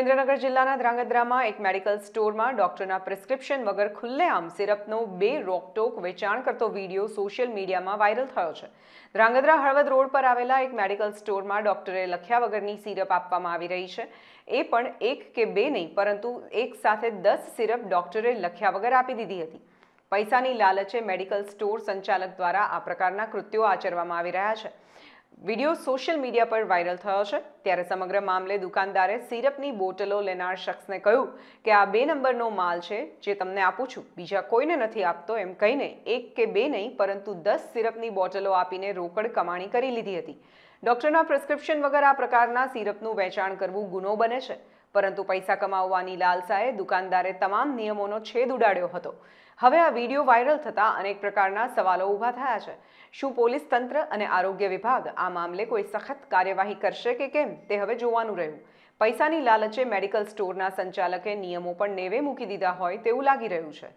સુરેન્દ્રનગર જિલ્લાના ધ્રાંગધ્રામાં એક મેડિકલ સ્ટોરમાં ડોક્ટરના પ્રિસ્ક્રિપ્શન વગર ખુલ્લેઆમ સિરપનો બે રોકટોક વેચાણ કરતો વિડીયો સોશિયલ મીડિયામાં વાયરલ થયો છે ધ્રાંગધ્રા હળવદ રોડ પર આવેલા એક મેડિકલ સ્ટોરમાં ડોક્ટરે લખ્યા વગરની સિરપ આપવામાં આવી રહી છે એ પણ એક કે બે નહીં પરંતુ એક સાથે દસ સિરપ ડોક્ટરે લખ્યા વગર આપી દીધી હતી પૈસાની લાલચે મેડિકલ સ્ટોર સંચાલક દ્વારા આ પ્રકારના કૃત્યો આચરવામાં આવી રહ્યા છે વિડીયો સોશિયલ મીડિયા પર વાયરલ થયો છે ત્યારે સમગ્ર મામલે દુકાનદારે સિરપની બોટલો લેનાર શખ્સને કહ્યું કે આ બે નંબરનો માલ છે જે તમને આપું છું બીજા કોઈને નથી આપતો એમ કહીને એક કે બે નહીં પરંતુ દસ સિરપની બોટલો આપીને રોકડ કમાણી કરી લીધી હતી ડૉક્ટરના પ્રિસ્ક્રિપ્શન વગર આ પ્રકારના સિરપનું વેચાણ કરવું ગુનો બને છે પરંતુ પૈસા કમાવવાની લાલસાએ દુકાનદારે તમામ નિયમોનો છેદ ઉડાડ્યો હતો હવે આ વિડીયો વાયરલ થતા અનેક પ્રકારના સવાલો ઊભા થયા છે શું પોલીસ તંત્ર અને આરોગ્ય વિભાગ આ મામલે કોઈ સખત કાર્યવાહી કરશે કે કેમ તે હવે જોવાનું રહ્યું પૈસાની લાલચે મેડિકલ સ્ટોરના સંચાલકે નિયમો પણ નેવે મૂકી દીધા હોય તેવું લાગી રહ્યું છે